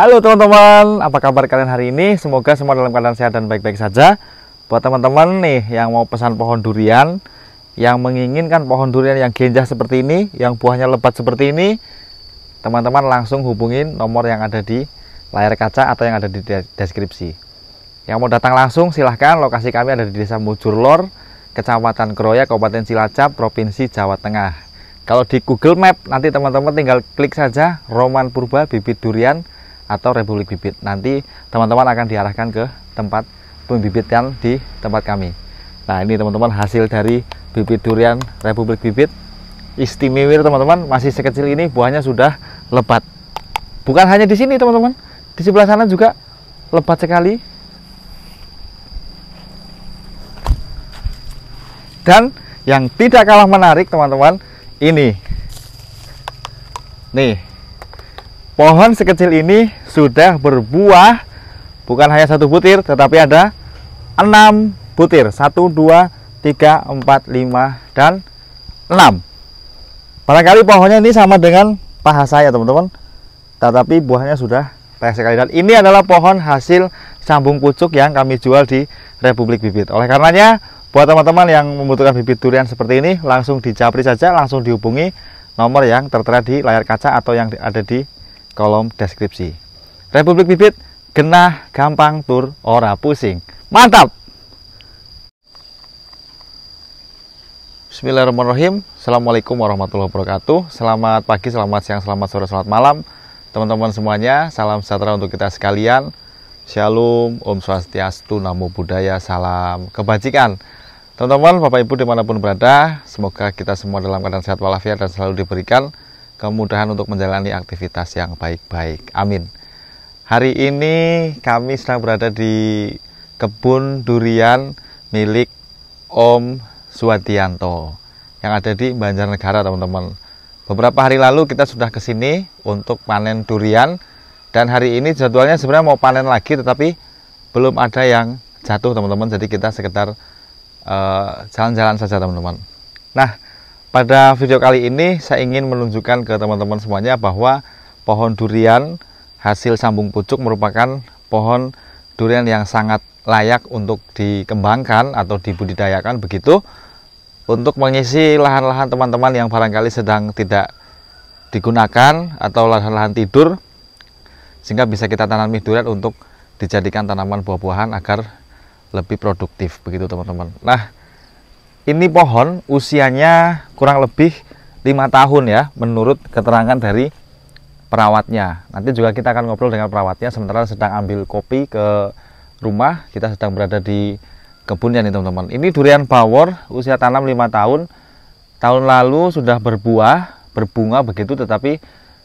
Halo teman-teman, apa kabar kalian hari ini? Semoga semua dalam keadaan sehat dan baik-baik saja. Buat teman-teman nih yang mau pesan pohon durian, yang menginginkan pohon durian yang genjah seperti ini, yang buahnya lebat seperti ini, teman-teman langsung hubungin nomor yang ada di layar kaca atau yang ada di deskripsi. Yang mau datang langsung silahkan, lokasi kami ada di Desa Mujurlor, Kecamatan Kroya, Kabupaten Cilacap, Provinsi Jawa Tengah. Kalau di Google Map nanti teman-teman tinggal klik saja Roman Purba bibit durian atau Republik Bibit. Nanti teman-teman akan diarahkan ke tempat pembibitan di tempat kami. Nah, ini teman-teman hasil dari bibit durian Republik Bibit. Istimewa teman-teman, masih sekecil ini buahnya sudah lebat. Bukan hanya di sini teman-teman, di sebelah sana juga lebat sekali. Dan yang tidak kalah menarik teman-teman, ini. Nih, pohon sekecil ini sudah berbuah bukan hanya satu butir tetapi ada enam butir satu dua tiga empat lima dan enam barangkali pohonnya ini sama dengan paha saya teman-teman tetapi buahnya sudah banyak sekali dan ini adalah pohon hasil sambung pucuk yang kami jual di Republik Bibit oleh karenanya buat teman-teman yang membutuhkan bibit durian seperti ini langsung dicapri saja langsung dihubungi nomor yang tertera di layar kaca atau yang ada di kolom deskripsi Republik Bibit, genah, gampang, tur, ora pusing. Mantap! Bismillahirrahmanirrahim. Assalamualaikum warahmatullahi wabarakatuh. Selamat pagi, selamat siang, selamat sore, selamat malam. Teman-teman semuanya, salam sejahtera untuk kita sekalian. Shalom, Om Swastiastu, Namo Buddhaya, Salam Kebajikan. Teman-teman, Bapak Ibu dimanapun berada, semoga kita semua dalam keadaan sehat walafiat dan selalu diberikan kemudahan untuk menjalani aktivitas yang baik-baik. Amin. Hari ini kami sedang berada di kebun durian milik Om Suwatianto yang ada di Banjarnegara, teman-teman. Beberapa hari lalu kita sudah ke sini untuk panen durian dan hari ini jadwalnya sebenarnya mau panen lagi tetapi belum ada yang jatuh, teman-teman. Jadi kita sekitar eh, jalan-jalan uh, jalan -jalan saja, teman-teman. Nah, pada video kali ini saya ingin menunjukkan ke teman-teman semuanya bahwa pohon durian hasil sambung pucuk merupakan pohon durian yang sangat layak untuk dikembangkan atau dibudidayakan begitu untuk mengisi lahan-lahan teman-teman yang barangkali sedang tidak digunakan atau lahan-lahan tidur sehingga bisa kita tanami durian untuk dijadikan tanaman buah-buahan agar lebih produktif begitu teman-teman nah ini pohon usianya kurang lebih lima tahun ya menurut keterangan dari perawatnya. Nanti juga kita akan ngobrol dengan perawatnya. Sementara sedang ambil kopi ke rumah, kita sedang berada di kebunnya nih teman-teman. Ini durian bawor, usia tanam 5 tahun. Tahun lalu sudah berbuah, berbunga begitu, tetapi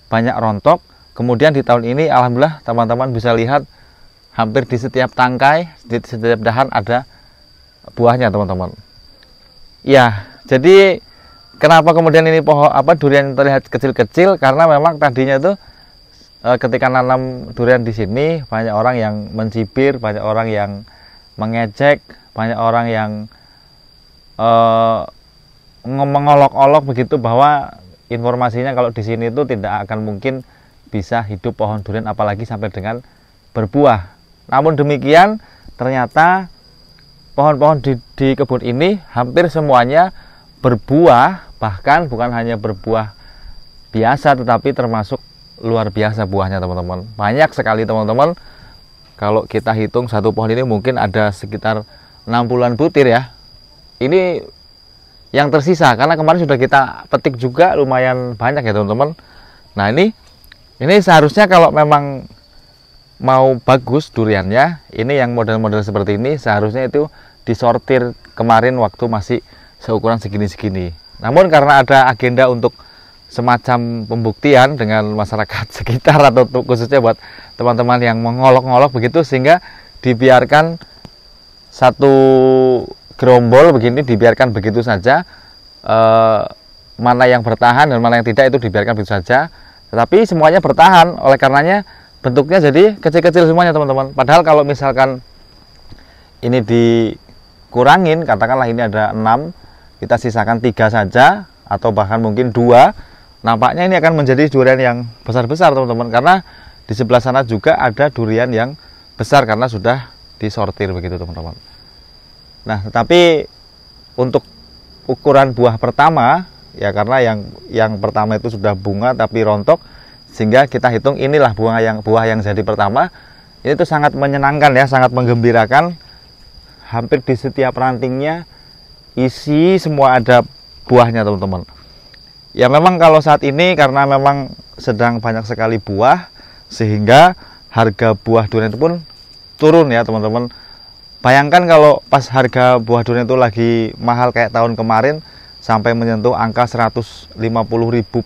banyak rontok. Kemudian di tahun ini, alhamdulillah teman-teman bisa lihat hampir di setiap tangkai, di setiap dahan ada buahnya teman-teman. Ya, jadi kenapa kemudian ini pohon apa durian terlihat kecil-kecil karena memang tadinya itu e, ketika nanam durian di sini banyak orang yang mencibir banyak orang yang mengecek, banyak orang yang e, mengolok-olok begitu bahwa informasinya kalau di sini itu tidak akan mungkin bisa hidup pohon durian apalagi sampai dengan berbuah namun demikian ternyata pohon-pohon di, di kebun ini hampir semuanya berbuah bahkan bukan hanya berbuah biasa tetapi termasuk luar biasa buahnya teman-teman banyak sekali teman-teman kalau kita hitung satu pohon ini mungkin ada sekitar 60-an butir ya ini yang tersisa karena kemarin sudah kita petik juga lumayan banyak ya teman-teman nah ini ini seharusnya kalau memang mau bagus duriannya ini yang model-model seperti ini seharusnya itu disortir kemarin waktu masih seukuran segini-segini. Namun karena ada agenda untuk semacam pembuktian dengan masyarakat sekitar atau khususnya buat teman-teman yang mengolok-ngolok begitu sehingga dibiarkan satu gerombol begini dibiarkan begitu saja e, mana yang bertahan dan mana yang tidak itu dibiarkan begitu saja tetapi semuanya bertahan oleh karenanya bentuknya jadi kecil-kecil semuanya teman-teman padahal kalau misalkan ini dikurangin katakanlah ini ada 6 kita sisakan tiga saja atau bahkan mungkin dua nampaknya ini akan menjadi durian yang besar-besar teman-teman karena di sebelah sana juga ada durian yang besar karena sudah disortir begitu teman-teman nah tetapi untuk ukuran buah pertama ya karena yang yang pertama itu sudah bunga tapi rontok sehingga kita hitung inilah buah yang buah yang jadi pertama ini tuh sangat menyenangkan ya sangat menggembirakan hampir di setiap rantingnya isi semua ada buahnya teman-teman ya memang kalau saat ini karena memang sedang banyak sekali buah sehingga harga buah durian itu pun turun ya teman-teman bayangkan kalau pas harga buah durian itu lagi mahal kayak tahun kemarin sampai menyentuh angka 150.000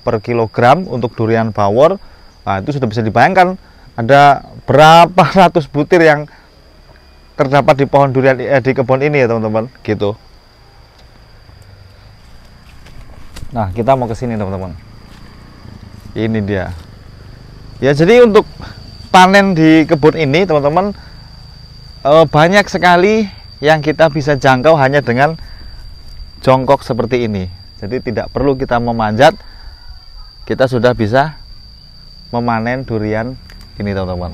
per kilogram untuk durian bawor nah, itu sudah bisa dibayangkan ada berapa ratus butir yang terdapat di pohon durian eh, di kebun ini ya teman-teman gitu Nah, kita mau ke sini, teman-teman. Ini dia. Ya, jadi untuk panen di kebun ini, teman-teman, eh, banyak sekali yang kita bisa jangkau hanya dengan jongkok seperti ini. Jadi tidak perlu kita memanjat, kita sudah bisa memanen durian ini, teman-teman.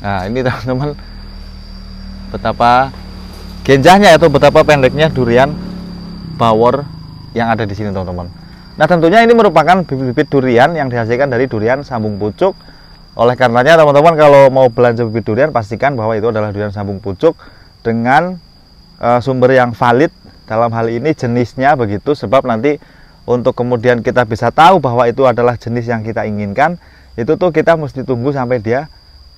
Nah, ini teman-teman betapa genjahnya atau betapa pendeknya durian bawor yang ada di sini teman-teman. Nah tentunya ini merupakan bibit-bibit durian yang dihasilkan dari durian sambung pucuk. Oleh karenanya teman-teman kalau mau belanja bibit durian pastikan bahwa itu adalah durian sambung pucuk dengan e, sumber yang valid dalam hal ini jenisnya begitu sebab nanti untuk kemudian kita bisa tahu bahwa itu adalah jenis yang kita inginkan itu tuh kita mesti tunggu sampai dia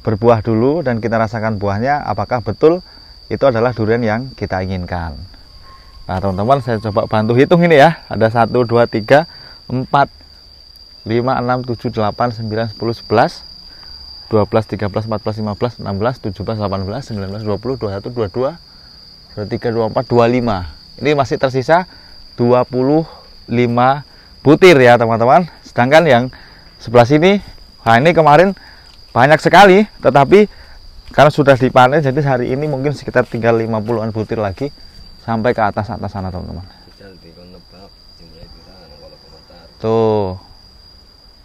berbuah dulu dan kita rasakan buahnya apakah betul itu adalah durian yang kita inginkan. Nah teman-teman saya coba bantu hitung ini ya. Ada 1, 2, 3, 4, 5, 6, 7, 8, 9, 10, 11, 12, 13, 14, 15, 16, 17, 18, 19, 20, 21, 22, 23, 24, 25. Ini masih tersisa 25 butir ya teman-teman. Sedangkan yang sebelah sini, nah ini kemarin banyak sekali, tetapi karena sudah dipanen jadi hari ini mungkin sekitar tinggal 50-an butir lagi sampai ke atas atas sana teman-teman tuh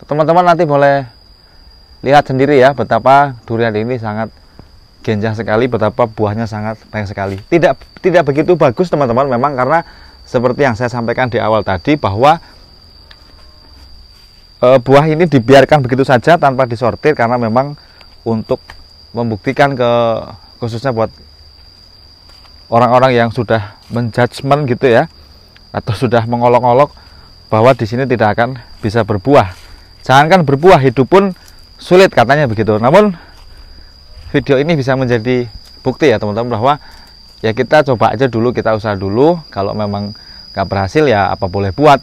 teman-teman nanti boleh lihat sendiri ya betapa durian ini sangat genjah sekali betapa buahnya sangat banyak sekali tidak tidak begitu bagus teman-teman memang karena seperti yang saya sampaikan di awal tadi bahwa e, buah ini dibiarkan begitu saja tanpa disortir karena memang untuk membuktikan ke khususnya buat orang-orang yang sudah menjudgment gitu ya atau sudah mengolok-olok bahwa di sini tidak akan bisa berbuah. Jangankan berbuah, hidup pun sulit katanya begitu. Namun video ini bisa menjadi bukti ya teman-teman bahwa ya kita coba aja dulu, kita usaha dulu. Kalau memang nggak berhasil ya apa boleh buat.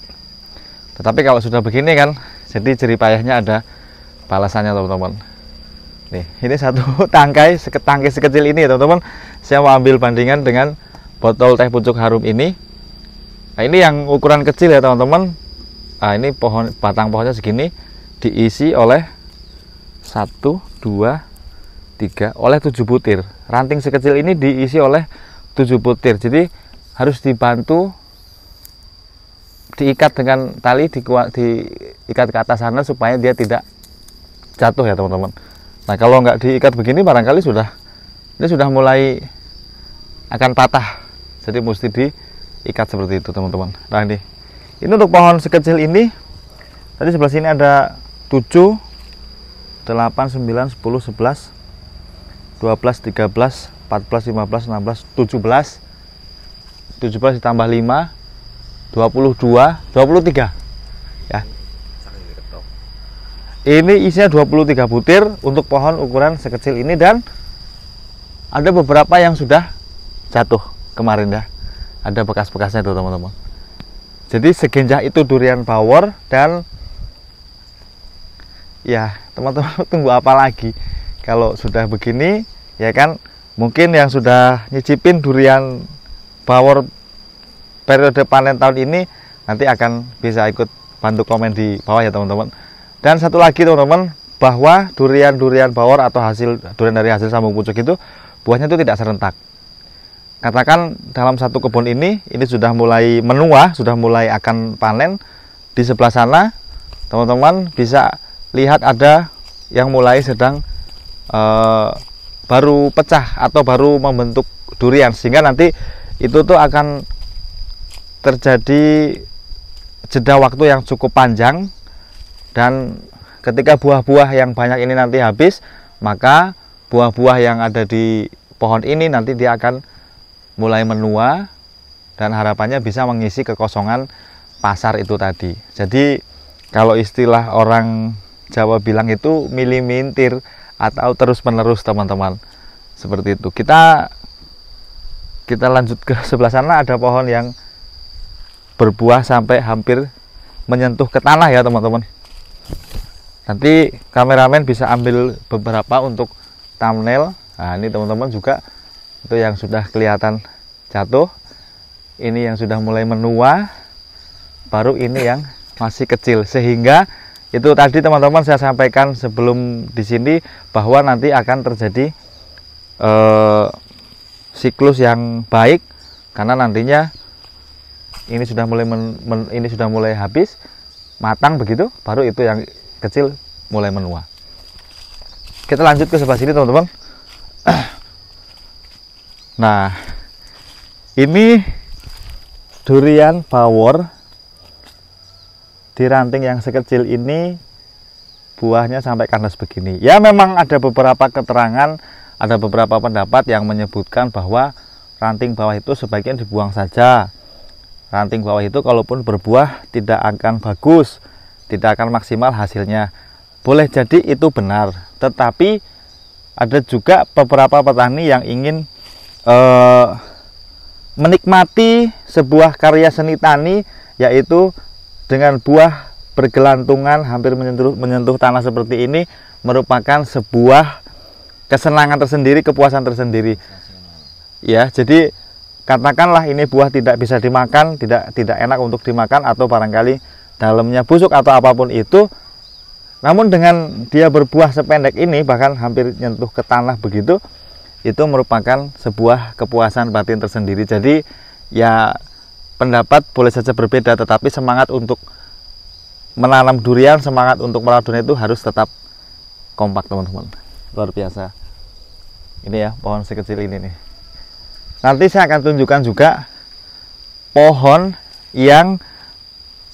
Tetapi kalau sudah begini kan, jadi jerih ada balasannya teman-teman. Nih, ini satu tangkai, seketangkis sekecil ini ya teman-teman. Saya mau ambil bandingan dengan botol teh pucuk harum ini. Nah, ini yang ukuran kecil ya teman-teman. Nah, ini pohon batang pohonnya segini diisi oleh 1 2 3 oleh 7 butir. Ranting sekecil ini diisi oleh 7 butir. Jadi harus dibantu diikat dengan tali di, diikat ke atas sana supaya dia tidak jatuh ya teman-teman. Nah kalau nggak diikat begini barangkali sudah ini sudah mulai akan patah. Jadi mesti diikat seperti itu teman-teman. Nah ini, ini untuk pohon sekecil ini. Tadi sebelah sini ada 7, 8, 9, 10, 11, 12, 13, 14, 15, 16, 17, 17 ditambah 5, 22, 23. Ini isinya 23 butir untuk pohon ukuran sekecil ini dan ada beberapa yang sudah jatuh kemarin dah. Ada bekas-bekasnya tuh teman-teman. Jadi segenjah itu durian power dan ya teman-teman tunggu apa lagi kalau sudah begini ya kan mungkin yang sudah nyicipin durian power periode panen tahun ini nanti akan bisa ikut bantu komen di bawah ya teman-teman dan satu lagi teman-teman, bahwa durian-durian bawor atau hasil durian dari hasil sambung pucuk itu buahnya itu tidak serentak. Katakan dalam satu kebun ini, ini sudah mulai menua, sudah mulai akan panen. Di sebelah sana, teman-teman bisa lihat ada yang mulai sedang e, baru pecah atau baru membentuk durian sehingga nanti itu tuh akan terjadi jeda waktu yang cukup panjang dan ketika buah-buah yang banyak ini nanti habis maka buah-buah yang ada di pohon ini nanti dia akan mulai menua dan harapannya bisa mengisi kekosongan pasar itu tadi. Jadi kalau istilah orang Jawa bilang itu milih mintir atau terus menerus teman-teman seperti itu. Kita kita lanjut ke sebelah sana ada pohon yang berbuah sampai hampir menyentuh ke tanah ya teman-teman nanti kameramen bisa ambil beberapa untuk thumbnail nah ini teman-teman juga itu yang sudah kelihatan jatuh ini yang sudah mulai menua baru ini yang masih kecil sehingga itu tadi teman-teman saya sampaikan sebelum di sini bahwa nanti akan terjadi eh, siklus yang baik karena nantinya ini sudah mulai men, men, ini sudah mulai habis matang begitu baru itu yang kecil mulai menua kita lanjut ke sebelah sini teman-teman nah ini durian bawor di ranting yang sekecil ini buahnya sampai kandas begini ya memang ada beberapa keterangan ada beberapa pendapat yang menyebutkan bahwa ranting bawah itu sebaiknya dibuang saja ranting bawah itu kalaupun berbuah tidak akan bagus tidak akan maksimal hasilnya boleh jadi itu benar tetapi ada juga beberapa petani yang ingin eh, menikmati sebuah karya seni tani yaitu dengan buah bergelantungan hampir menyentuh, menyentuh tanah seperti ini merupakan sebuah kesenangan tersendiri, kepuasan tersendiri. Ya, jadi katakanlah ini buah tidak bisa dimakan, tidak tidak enak untuk dimakan atau barangkali dalamnya busuk atau apapun itu. Namun dengan dia berbuah sependek ini bahkan hampir nyentuh ke tanah begitu, itu merupakan sebuah kepuasan batin tersendiri. Jadi ya pendapat boleh saja berbeda tetapi semangat untuk menanam durian, semangat untuk merawat durian itu harus tetap kompak teman-teman. Luar biasa. Ini ya pohon sekecil ini nih nanti saya akan tunjukkan juga pohon yang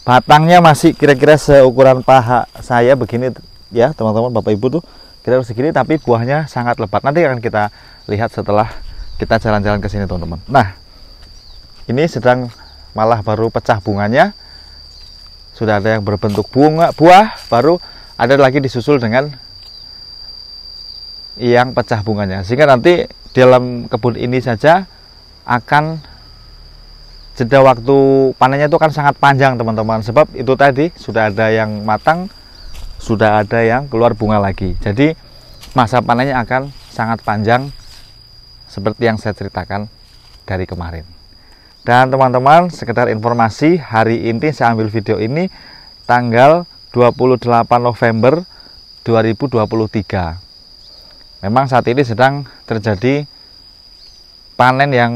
batangnya masih kira-kira seukuran paha saya begini ya teman-teman bapak ibu tuh kira-kira segini tapi buahnya sangat lebat nanti akan kita lihat setelah kita jalan-jalan ke sini teman-teman nah ini sedang malah baru pecah bunganya sudah ada yang berbentuk bunga buah baru ada lagi disusul dengan yang pecah bunganya sehingga nanti dalam kebun ini saja akan jeda waktu panennya itu kan sangat panjang teman-teman sebab itu tadi sudah ada yang matang sudah ada yang keluar bunga lagi jadi masa panennya akan sangat panjang seperti yang saya ceritakan dari kemarin dan teman-teman sekedar informasi hari ini saya ambil video ini tanggal 28 November 2023 memang saat ini sedang terjadi panen yang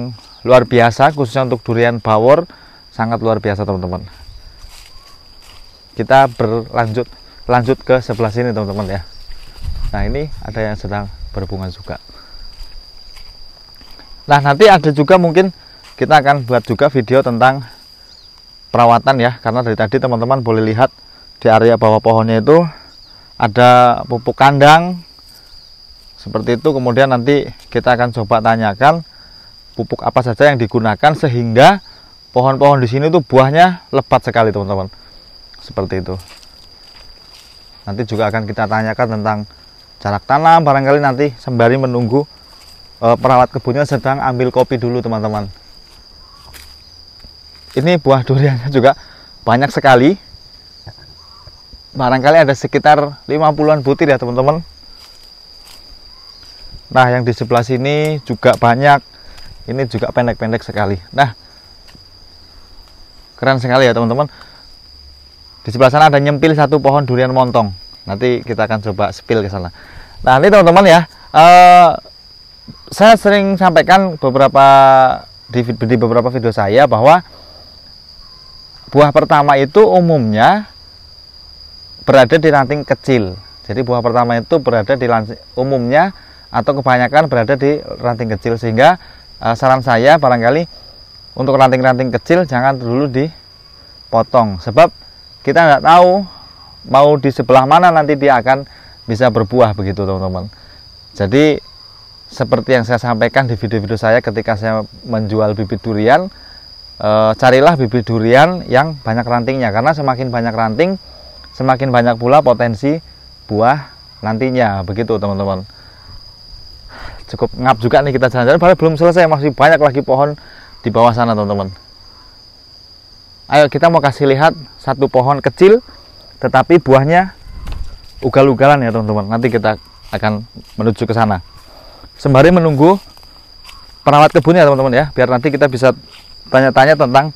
luar biasa khususnya untuk durian bawor sangat luar biasa teman-teman kita berlanjut lanjut ke sebelah sini teman-teman ya nah ini ada yang sedang berbunga juga nah nanti ada juga mungkin kita akan buat juga video tentang perawatan ya karena dari tadi teman-teman boleh lihat di area bawah pohonnya itu ada pupuk kandang seperti itu kemudian nanti kita akan coba tanyakan pupuk apa saja yang digunakan sehingga pohon-pohon di sini tuh buahnya lebat sekali teman-teman seperti itu nanti juga akan kita tanyakan tentang jarak tanam barangkali nanti sembari menunggu e, perawat kebunnya sedang ambil kopi dulu teman-teman ini buah duriannya juga banyak sekali barangkali ada sekitar 50-an butir ya teman-teman nah yang di sebelah sini juga banyak ini juga pendek-pendek sekali nah keren sekali ya teman-teman di sebelah sana ada nyempil satu pohon durian montong nanti kita akan coba spill ke sana nah ini teman-teman ya uh, saya sering sampaikan beberapa di, di beberapa video saya bahwa buah pertama itu umumnya berada di ranting kecil jadi buah pertama itu berada di umumnya atau kebanyakan berada di ranting kecil sehingga Eh, saran saya barangkali untuk ranting-ranting kecil jangan dulu dipotong sebab kita nggak tahu mau di sebelah mana nanti dia akan bisa berbuah begitu teman-teman jadi seperti yang saya sampaikan di video-video saya ketika saya menjual bibit durian e, carilah bibit durian yang banyak rantingnya karena semakin banyak ranting semakin banyak pula potensi buah nantinya begitu teman-teman cukup ngap juga nih kita jalan-jalan padahal belum selesai masih banyak lagi pohon di bawah sana teman-teman ayo kita mau kasih lihat satu pohon kecil tetapi buahnya ugal-ugalan ya teman-teman nanti kita akan menuju ke sana sembari menunggu perawat kebunnya teman-teman ya biar nanti kita bisa tanya-tanya tentang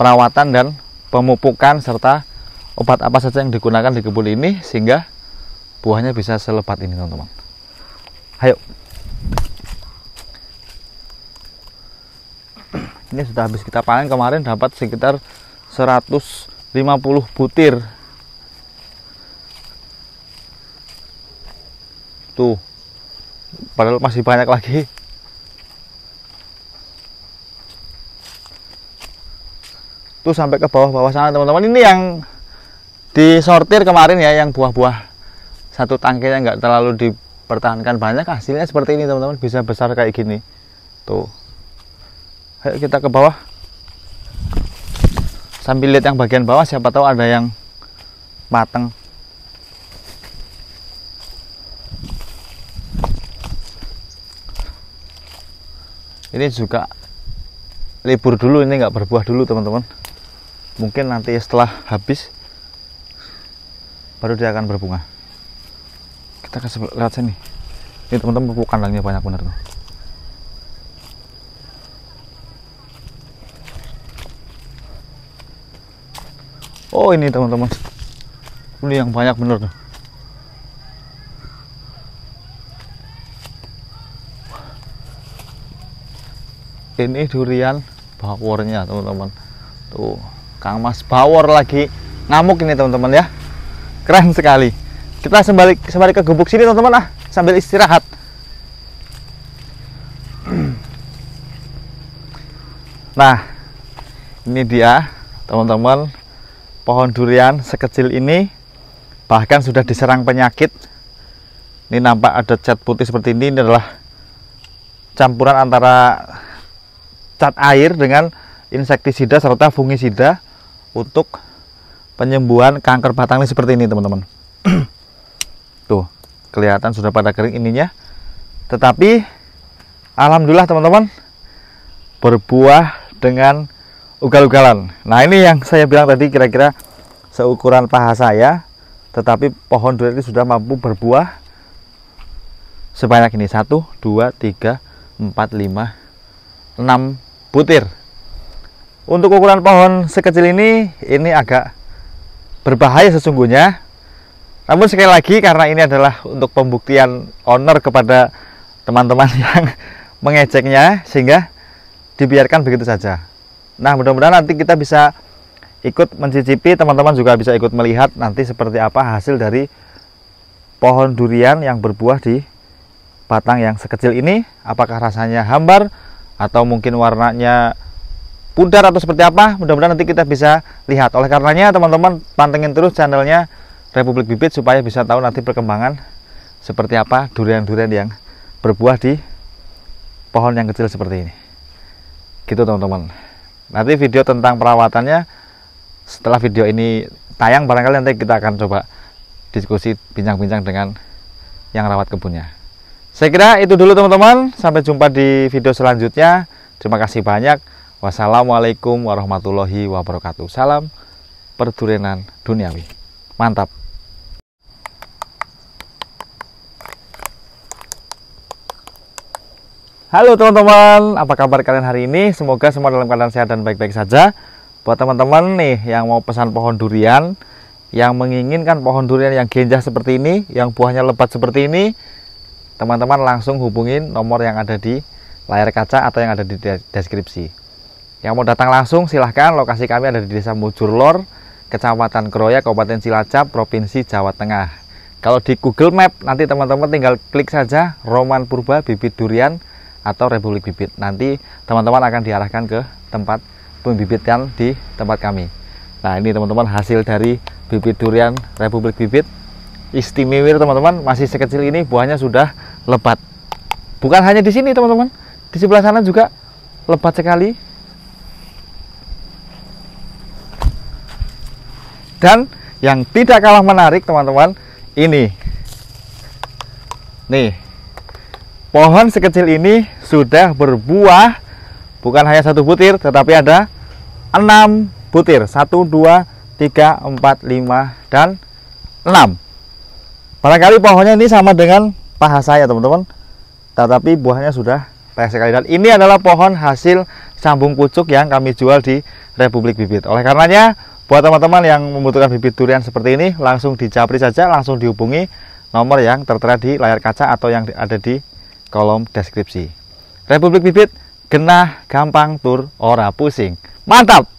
perawatan dan pemupukan serta obat apa saja yang digunakan di kebun ini sehingga buahnya bisa selebat ini teman-teman ayo ini sudah habis kita panen kemarin dapat sekitar 150 butir tuh padahal masih banyak lagi tuh sampai ke bawah-bawah sana teman-teman ini yang disortir kemarin ya yang buah-buah satu yang nggak terlalu dipertahankan banyak hasilnya seperti ini teman-teman bisa besar kayak gini tuh Ayo kita ke bawah. Sambil lihat yang bagian bawah siapa tahu ada yang mateng. Ini juga libur dulu ini nggak berbuah dulu teman-teman. Mungkin nanti setelah habis baru dia akan berbunga. Kita kasih lihat sini. Ini teman-teman pupuk kandangnya banyak benar tuh. oh ini teman-teman ini yang banyak bener tuh ini durian bawornya teman-teman tuh Kang Mas bawor lagi ngamuk ini teman-teman ya keren sekali kita sembari sembali ke gubuk sini teman-teman ah sambil istirahat nah ini dia teman-teman pohon durian sekecil ini bahkan sudah diserang penyakit ini nampak ada cat putih seperti ini ini adalah campuran antara cat air dengan insektisida serta fungisida untuk penyembuhan kanker batang ini seperti ini teman-teman tuh kelihatan sudah pada kering ininya tetapi alhamdulillah teman-teman berbuah dengan ugal-ugalan. Nah ini yang saya bilang tadi kira-kira seukuran paha saya, tetapi pohon durian ini sudah mampu berbuah sebanyak ini satu, dua, tiga, empat, lima, enam butir. Untuk ukuran pohon sekecil ini, ini agak berbahaya sesungguhnya. Namun sekali lagi karena ini adalah untuk pembuktian owner kepada teman-teman yang mengejeknya sehingga dibiarkan begitu saja. Nah, mudah-mudahan nanti kita bisa ikut mencicipi, teman-teman juga bisa ikut melihat nanti seperti apa hasil dari pohon durian yang berbuah di batang yang sekecil ini. Apakah rasanya hambar atau mungkin warnanya pudar atau seperti apa? Mudah-mudahan nanti kita bisa lihat. Oleh karenanya, teman-teman pantengin terus channelnya Republik Bibit supaya bisa tahu nanti perkembangan seperti apa durian-durian yang berbuah di pohon yang kecil seperti ini. Gitu teman-teman nanti video tentang perawatannya setelah video ini tayang barangkali nanti kita akan coba diskusi bincang-bincang dengan yang rawat kebunnya saya kira itu dulu teman-teman sampai jumpa di video selanjutnya terima kasih banyak wassalamualaikum warahmatullahi wabarakatuh salam perdurenan duniawi mantap Halo teman-teman, apa kabar kalian hari ini? Semoga semua dalam keadaan sehat dan baik-baik saja. Buat teman-teman nih yang mau pesan pohon durian, yang menginginkan pohon durian yang genjah seperti ini, yang buahnya lebat seperti ini, teman-teman langsung hubungin nomor yang ada di layar kaca atau yang ada di deskripsi. Yang mau datang langsung silahkan, lokasi kami ada di Desa Mujurlor, Kecamatan Kroya, Kabupaten Cilacap, Provinsi Jawa Tengah. Kalau di Google Map nanti teman-teman tinggal klik saja Roman Purba bibit durian atau Republik Bibit. Nanti teman-teman akan diarahkan ke tempat pembibitan di tempat kami. Nah, ini teman-teman hasil dari bibit durian Republik Bibit. Istimewa teman-teman, masih sekecil ini buahnya sudah lebat. Bukan hanya di sini teman-teman, di sebelah sana juga lebat sekali. Dan yang tidak kalah menarik teman-teman, ini. Nih, pohon sekecil ini sudah berbuah bukan hanya satu butir tetapi ada enam butir satu dua tiga empat lima dan enam barangkali pohonnya ini sama dengan paha saya teman-teman tetapi buahnya sudah banyak sekali dan ini adalah pohon hasil sambung pucuk yang kami jual di Republik Bibit oleh karenanya buat teman-teman yang membutuhkan bibit durian seperti ini langsung dicapri saja langsung dihubungi nomor yang tertera di layar kaca atau yang ada di kolom deskripsi Republik Bibit, genah, gampang, tur, ora pusing. Mantap!